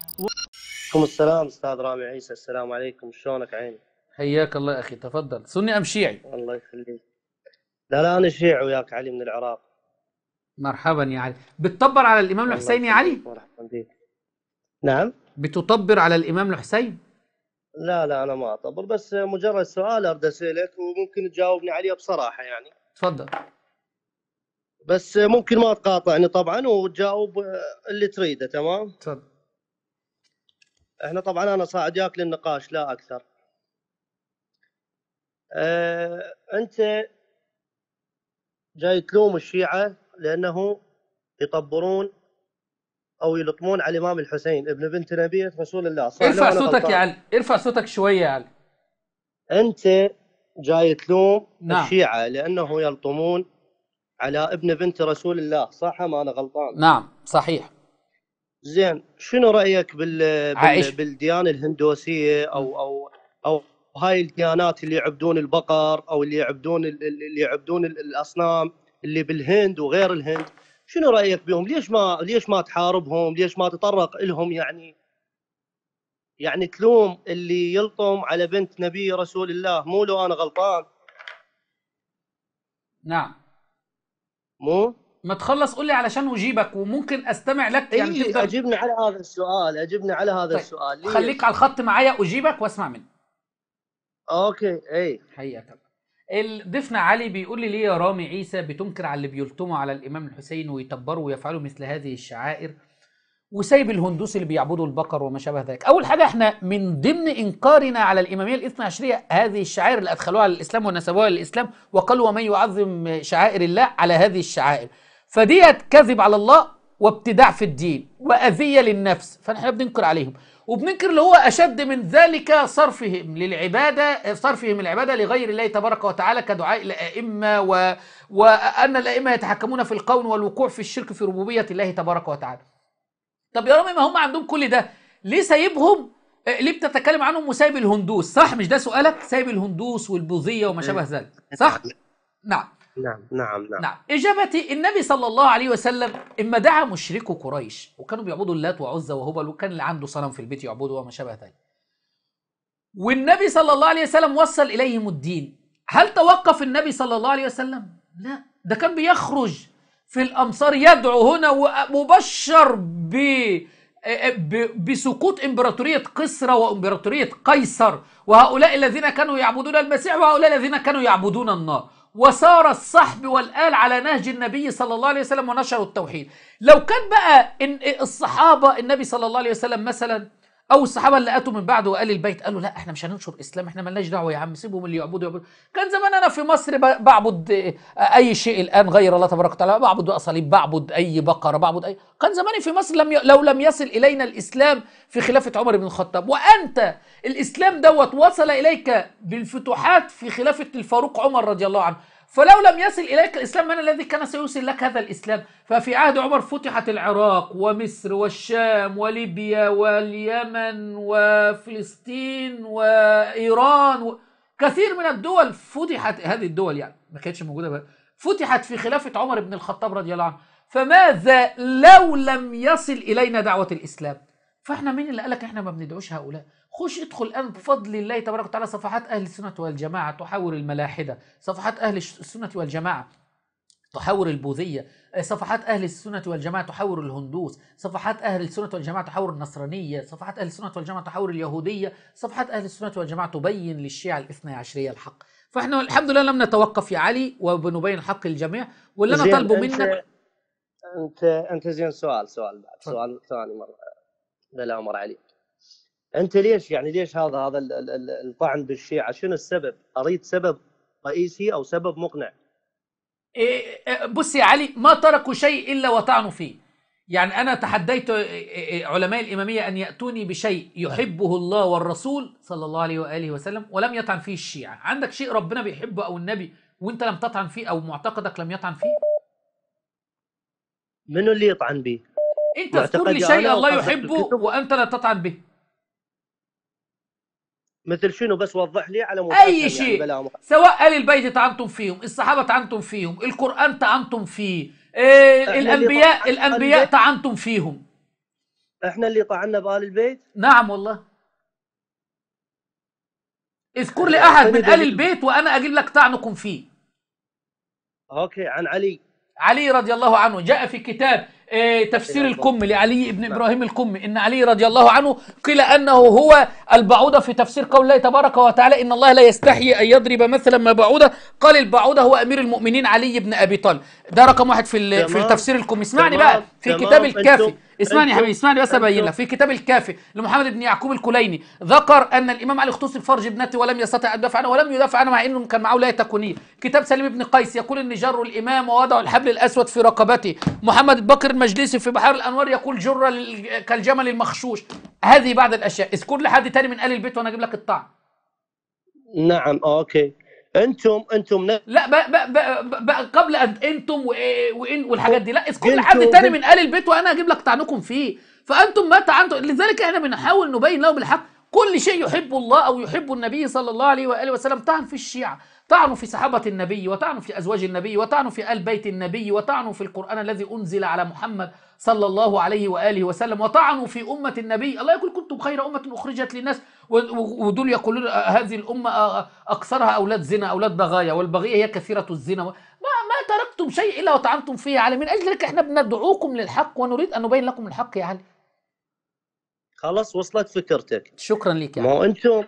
عليكم السلام استاذ رامي عيسى السلام عليكم شلونك عيني حياك الله اخي تفضل سني ام شيعي الله يخليك لا لا انا شيعي وياك علي من العراق مرحبا يا علي بتطبر على الامام الحسين يا علي مرحبا بك نعم بتطبر على الامام الحسين لا لا انا ما اطبر بس مجرد سؤال ارد اسالك وممكن تجاوبني عليه بصراحه يعني تفضل بس ممكن ما تقاطعني طبعا وتجاوب اللي تريده تمام تفضل احنا طبعا انا صاعداك للنقاش لا اكثر أه انت جاي تلوم الشيعه لانه يطبرون او يلطمون على الامام الحسين ابن بنت نبيه رسول الله صح ارفع صوتك يا علي ارفع صوتك شويه يا علي انت جاي تلوم نعم. الشيعه لانه يلطمون على ابن بنت رسول الله صح ما انا غلطان نعم صحيح زين شنو رايك بال... بال... عايش. بالديانه الهندوسيه او او او هاي الديانات اللي يعبدون البقر او اللي يعبدون اللي يعبدون الاصنام اللي بالهند وغير الهند شنو رايك بهم ليش ما ليش ما تحاربهم ليش ما تطرق لهم يعني يعني تلوم اللي يلطم على بنت نبي رسول الله مو لو انا غلطان نعم مو ما تخلص قول لي علشان اجيبك وممكن استمع لك يعني إيه تقدر... اجبني على هذا السؤال اجبني على هذا طيب. السؤال ليه؟ خليك على الخط معايا اجيبك واسمع مني اوكي اي حياك ضيفنا علي بيقول لي ليه يا رامي عيسى بتنكر على اللي بيلتموا على الامام الحسين ويتبروا ويفعلوا مثل هذه الشعائر وسايب الهندوس اللي بيعبدوا البقر وما شابه ذلك اول حاجه احنا من ضمن انكارنا على الاماميه الاثنى عشريه هذه الشعائر اللي ادخلوها على الاسلام ونسبوها للاسلام وقالوا ومن يعظم شعائر الله على هذه الشعائر فديت كذب على الله وابتداع في الدين وأذية للنفس فنحن بننكر عليهم وبننكر اللي هو أشد من ذلك صرفهم للعبادة صرفهم العبادة لغير الله تبارك وتعالى كدعاء الأئمة و... وأن الأئمة يتحكمون في القول والوقوع في الشرك في ربوبية الله تبارك وتعالى طب يا رامي ما هم عندهم كل ده ليه سايبهم آه، ليه بتتكلم عنهم وسايب الهندوس صح مش ده سؤالك سايب الهندوس والبوذية وما آه، شابه ذلك آه، صح نعم نعم نعم نعم, نعم. إجابتي النبي صلى الله عليه وسلم إما دعا مشركو قريش وكانوا بيعبدوا اللات وعزة وهبل وكان اللي عنده صنم في البيت يعبده وما شابه ذلك والنبي صلى الله عليه وسلم وصل إليهم الدين هل توقف النبي صلى الله عليه وسلم؟ لا ده كان بيخرج في الأمصار يدعو هنا ومبشر ب بسقوط امبراطوريه قسرى وامبراطوريه قيصر وهؤلاء الذين كانوا يعبدون المسيح وهؤلاء الذين كانوا يعبدون النار وسار الصحب والآل على نهج النبي صلى الله عليه وسلم ونشروا التوحيد لو كان بقى إن إيه الصحابة النبي صلى الله عليه وسلم مثلا او الصحابه اللي اتوا من بعده وقال البيت قالوا لا احنا مش هننشر اسلام احنا مالناش دعوه يا عم سيبهم اللي يعبدوا يعبدوا كان زمان انا في مصر بعبد آه، اي شيء الان غير الله تبارك وتعالى بعبد اصاليب بعبد اي بقره بعبد اي كان زماني في مصر لم ي... لو لم يصل الينا الاسلام في خلافه عمر بن الخطاب وانت الاسلام دوت وصل اليك بالفتوحات في خلافه الفاروق عمر رضي الله عنه فلو لم يصل إليك الإسلام من الذي كان سيوصل لك هذا الإسلام ففي عهد عمر فتحت العراق ومصر والشام وليبيا واليمن وفلسطين وإيران و... كثير من الدول فتحت هذه الدول يعني ما كانتش موجودة بقى. فتحت في خلافة عمر بن الخطاب رضي الله عنه فماذا لو لم يصل إلينا دعوة الإسلام فاحنا مين اللي قالك احنا ما بندعوش هؤلاء خش ادخل الان بفضل الله تبارك وتعالى صفحات اهل السنه والجماعه تحاور الملاحده صفحات اهل السنه والجماعه تحاور البوذيه آه، صفحات اهل السنه والجماعه تحاور الهندوس صفحات اهل السنه والجماعه تحاور النصرانيه صفحات اهل السنه والجماعه تحاور اليهوديه صفحات اهل السنه والجماعه تبين للشيعه الاثني عشريه الحق فاحنا الحمد لله لم نتوقف يا علي وبنبين حق الجميع واللي انا طالبه منك انت انت زين سؤال سؤال بعد سؤال ثاني مره لا لا امر انت ليش يعني ليش هذا هذا الطعن بالشيعه شنو السبب اريد سبب رئيسي او سبب مقنع إيه, إيه، بص يا علي ما تركوا شيء الا وطعنوا فيه يعني انا تحديت إيه، إيه، علماء الاماميه ان ياتوني بشيء يحبه الله والرسول صلى الله عليه واله وسلم ولم يطعن فيه الشيعه عندك شيء ربنا بيحبه او النبي وانت لم تطعن فيه او معتقدك لم يطعن فيه منو اللي يطعن بيه انت اذكر لي شيء الله يحبه وانت لا تطعن به مثل شنو بس وضح لي على اي يعني شيء يعني سواء ال البيت طعنتم فيهم الصحابه طعنتم فيهم القران طعنتم فيه إيه الانبياء الانبياء طعنتم فيهم احنا اللي طعنا بال البيت نعم والله اذكر لي احد من ال البيت وانا اجيب لك طعنكم فيه اوكي عن علي علي رضي الله عنه جاء في كتاب إيه، تفسير الكم لعلي بن نعم. إبراهيم الكم إن علي رضي الله عنه قيل أنه هو البعوضة في تفسير قول الله تبارك وتعالى إن الله لا يستحي أن يضرب مثلا ما بعوضة قال البعوضة هو أمير المؤمنين علي بن أبي طالب ده رقم واحد في في التفسير الكومي اسمعني بقى في كتاب الكافي اسمعني يا حبيبي اسمعني بس ابين لك في كتاب الكافي لمحمد بن يعقوب الكليني ذكر ان الامام علي اغتصب فرج ابنته ولم يستطع ان يدافع عنه ولم يدافع عنه مع انه كان معه ولايه تكوينيه كتاب سليم بن قيس يقول ان جر الامام ووضع الحبل الاسود في رقبته محمد بكر المجلسي في بحار الانوار يقول جر كالجمل المخشوش هذه بعض الاشياء اذكر لحد تاني من ال البيت وانا اجيب لك الطعم نعم آه، اوكي انتم انتم نفس لا بقى, بقى, بقى, بقى قبل ان انتم وان والحاجات دي لا كل حد تاني من ال البيت وانا هجيب لك طعنكم فيه فانتم ما تعنتم لذلك احنا بنحاول نبين لهم الحق كل شيء يحب الله أو يحب النبي صلى الله عليه وآله وسلم طعن في الشيعة طعن في صحابة النبي وطعن في أزواج النبي وطعن في آل بيت النبي وطعن في القرآن الذي أنزل على محمد صلى الله عليه وآله وسلم وطعنوا في أمة النبي الله يقول كنتم خير أمة أخرجت للناس ودول يقولون هذه الأمة أكثرها أولاد زنا أولاد بغايا والبغية هي كثيرة الزنا ما, ما تركتم شيء إلا وطعنتم فيه على من أجل ذلك احنا بندعوكم للحق ونريد أن نبين لكم الحق يا علي خلاص وصلت فكرتك شكرا لك يعني. ما انتم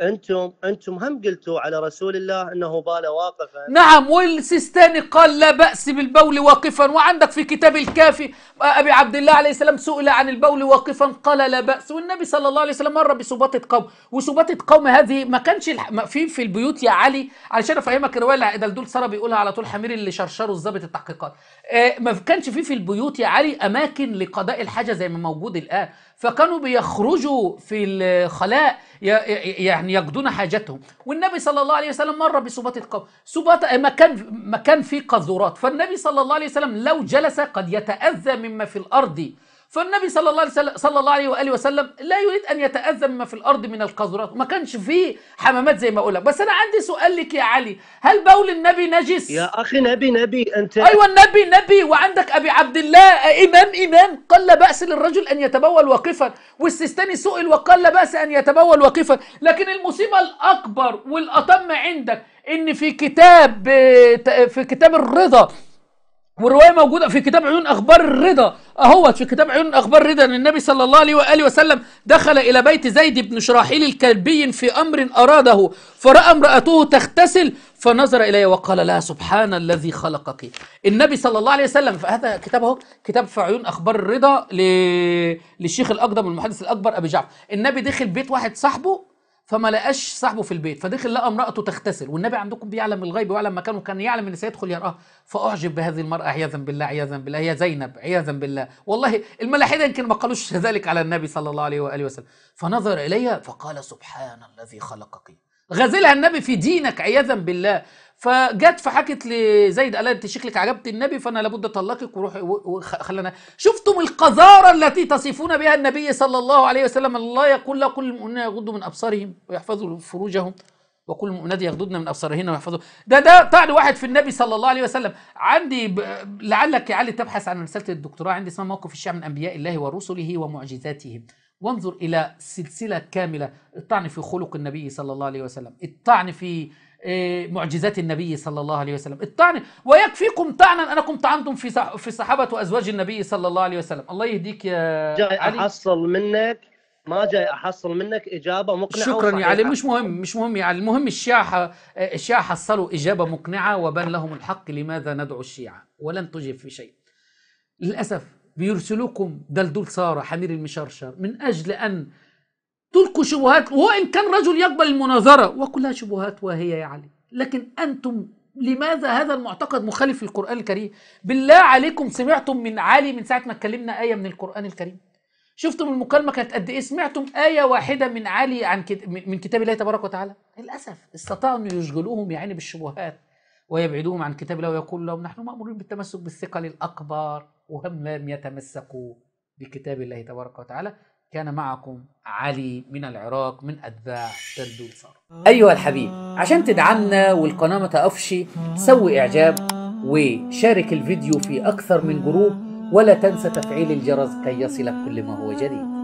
انتم انتم هم قلتوا على رسول الله انه بال واقفا نعم والسيستاني قال لا باس بالبول واقفا وعندك في كتاب الكافي آه، ابي عبد الله عليه السلام سئل عن البول واقفا قال لا باس والنبي صلى الله عليه وسلم مر بسباطه قوم وسباطه قوم هذه ما كانش في في البيوت يا علي علشان افهمك الروايه اللي دول ساره بيقولها على طول حمير اللي شرشروا الظابط التحقيقات آه، ما كانش في في البيوت يا علي اماكن لقضاء الحاجه زي ما موجود الان فكانوا بيخرجوا في الخلاء يعني يقضون حاجتهم والنبي صلى الله عليه وسلم مر بسباطة قوم سباطة آه، مكان مكان فيه قاذورات فالنبي صلى الله عليه وسلم لو جلس قد يتأذى مما في الأرض فالنبي صلى الله عليه وسلم صلى الله عليه واله وسلم لا يريد ان يتاذى مما في الارض من القذرات ما كانش فيه حمامات زي ما اقول لك بس انا عندي سؤال لك يا علي هل بول النبي نجس يا اخي نبي نبي انت ايوه النبي نبي وعندك ابي عبد الله امام امام قال لا باس للرجل ان يتبول واقفا والسيستاني سئل وقال لا باس ان يتبول واقفا لكن المصيبه الاكبر والاطم عندك ان في كتاب آه، في كتاب الرضا والروايه موجوده في كتاب عيون اخبار الرضا اهوت في كتاب عيون اخبار الرضا ان النبي صلى الله عليه واله وسلم دخل الى بيت زيد بن شراحيل الكلبي في امر اراده فراى امراته تغتسل فنظر الي وقال لها سبحان الذي خلقك النبي صلى الله عليه وسلم فهذا كتاب اهو كتاب في عيون اخبار الرضا للشيخ الاقدم المحدث الاكبر ابي جعفر النبي دخل بيت واحد صاحبه فما لقاش صاحبه في البيت فدخل لقى امراته تغتسل والنبي عندكم بيعلم الغيب ويعلم مكانه كان يعلم ان سيدخل يراه فاعجب بهذه المراه عياذا بالله عياذا بالله هي زينب عياذا بالله والله الملاحده يمكن ما قالوش ذلك على النبي صلى الله عليه واله وسلم فنظر اليها فقال سبحان الذي خلقك غزلها النبي في دينك عياذا بالله فجت فحكت لزيد قال انت شكلك عجبت النبي فانا لابد اطلقك وروح خلنا شفتم القذاره التي تصفون بها النبي صلى الله عليه وسلم الله يقول لا كل المؤمنين يغضوا من ابصارهم ويحفظوا فروجهم وكل المؤمنات يغضضن من ابصارهن ويحفظوا ده ده طعن واحد في النبي صلى الله عليه وسلم عندي ب... لعلك يا علي تبحث عن رساله الدكتوراه عندي اسمها موقف الشعب من انبياء الله ورسله ومعجزاتهم وانظر إلى سلسلة كاملة الطعن في خلق النبي صلى الله عليه وسلم الطعن في آه، معجزات النبي صلى الله عليه وسلم الطعن ويكفيكم طعنا انكم طعنتم في في صحابه وازواج النبي صلى الله عليه وسلم الله يهديك يا جاي علي. احصل منك ما جاي احصل منك اجابه مقنعه شكرا يا علي مش مهم مش مهم يا علي المهم الشيعه الشيعه حصلوا اجابه مقنعه وبان لهم الحق لماذا ندعو الشيعه ولن تجب في شيء للاسف بيرسلوكم دلدول سارة حمير المشرشر من أجل أن تلقوا شبهات وإن كان رجل يقبل المناظرة وكلها شبهات وهي يا علي لكن أنتم لماذا هذا المعتقد مخالف للقرآن الكريم بالله عليكم سمعتم من علي من ساعة ما اتكلمنا آية من القرآن الكريم شفتم المكالمة كانت قد إيه سمعتم آية واحدة من علي عن من كتاب الله تبارك وتعالى للأسف استطاعوا أن يشغلوهم يعني بالشبهات ويبعدوهم عن كتاب الله ويقول لهم نحن مأمورين بالتمسك بالثقل الأكبر وهم لم يتمسكوا بكتاب الله تبارك وتعالى كان معكم علي من العراق من أتباع تردول وصار أيها الحبيب عشان تدعمنا والقناة ما تقفش سوي إعجاب وشارك الفيديو في أكثر من جروب ولا تنسى تفعيل الجرس كي يصلك كل ما هو جديد